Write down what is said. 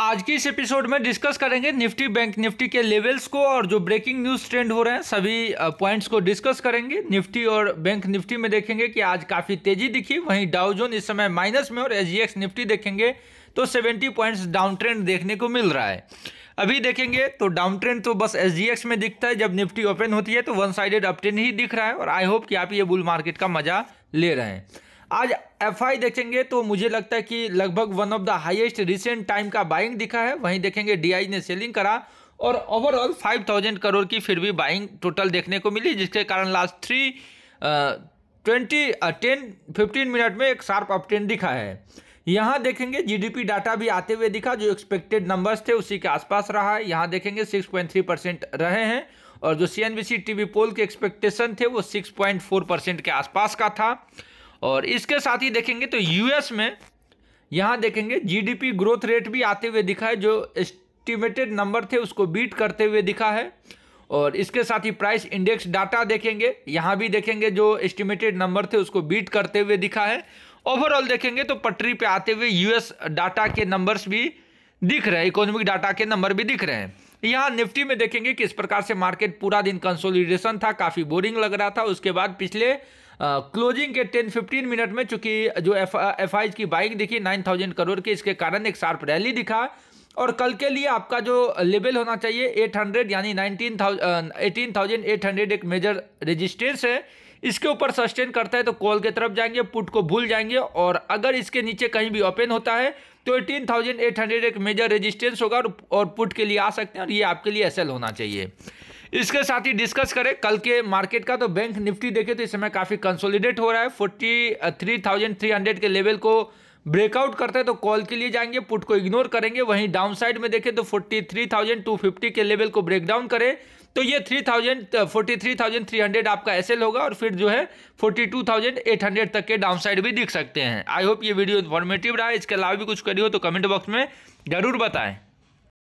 आज के इस एपिसोड में डिस्कस करेंगे निफ्टी बैंक निफ्टी के लेवल्स को और जो ब्रेकिंग न्यूज ट्रेंड हो रहे हैं सभी पॉइंट्स को डिस्कस करेंगे निफ्टी और बैंक निफ्टी में देखेंगे कि आज काफ़ी तेजी दिखी वहीं डाउजोन इस समय माइनस में और एस निफ्टी देखेंगे तो 70 पॉइंट्स डाउन ट्रेंड देखने को मिल रहा है अभी देखेंगे तो डाउन ट्रेंड तो बस एस में दिखता है जब निफ्टी ओपन होती है तो वन साइडेड अपट्रेंड ही दिख रहा है और आई होप कि आप ये बुल मार्केट का मज़ा ले रहे हैं आज एफ देखेंगे तो मुझे लगता है कि लगभग one of the highest recent time का बाइंग दिखा है वहीं देखेंगे डीआई ने सेलिंग करा और ओवरऑल 5000 करोड़ की फिर भी बाइंग टोटल देखने को मिली जिसके कारण last three twenty ten fifteen minute में एक शार्प अपटेन दिखा है यहाँ देखेंगे जीडीपी डाटा भी आते हुए दिखा जो एक्सपेक्टेड नंबर्स थे उसी के आसपास रहा है यहाँ देखेंगे 6.3 परसेंट रहे हैं और जो सी एन टीवी पोल के एक्सपेक्टेशन थे वो 6.4 परसेंट के आसपास का था और इसके साथ ही देखेंगे तो यूएस में यहाँ देखेंगे जीडीपी ग्रोथ रेट भी आते हुए दिखा है जो एस्टिमेटेड नंबर थे उसको बीट करते हुए दिखा है और इसके साथ ही प्राइस इंडेक्स डाटा देखेंगे यहाँ भी देखेंगे जो एस्टिमेटेड नंबर थे उसको बीट करते हुए दिखा है ओवरऑल देखेंगे तो पटरी पे आते हुए यूएस डाटा के नंबर्स भी दिख रहे हैं इकोनॉमिक डाटा के नंबर भी दिख रहे हैं यहाँ निफ्टी में देखेंगे किस प्रकार से मार्केट पूरा दिन कंसोलिडेशन था काफ़ी बोरिंग लग रहा था उसके बाद पिछले क्लोजिंग के टेन फिफ्टीन मिनट में चूंकि जो एफ एफ की बाइंग दिखी नाइन थाउजेंड करोड़ की इसके कारण एक शार्प रैली दिखा और कल के लिए आपका जो लेवल होना चाहिए 800 यानी 19,000 18,800 एक मेजर रेजिस्टेंस है इसके ऊपर सस्टेन करता है तो कॉल के तरफ जाएंगे पुट को भूल जाएंगे और अगर इसके नीचे कहीं भी ओपन होता है तो 18,800 एक मेजर रेजिस्टेंस होगा और पुट के लिए आ सकते हैं और ये आपके लिए एसएल होना चाहिए इसके साथ ही डिस्कस करें कल के मार्केट का तो बैंक निफ्टी देखे तो इस समय काफ़ी कंसोलिडेट हो रहा है forty three thousand three hundred के लेवल को ब्रेकआउट करते हैं तो कॉल के लिए जाएंगे पुट को इग्नोर करेंगे वहीं डाउन साइड में देखें तो forty three thousand two fifty के लेवल को ब्रेकडाउन करें तो ये three three thousand thousand forty three hundred आपका एल होगा और फिर जो है forty two thousand eight hundred तक के डाउन साइड भी दिख सकते हैं आई होप ये वीडियो इन्फॉर्मेटिव रहा है इसके अलावा भी कुछ करी हो तो कमेंट बॉक्स में जरूर बताएं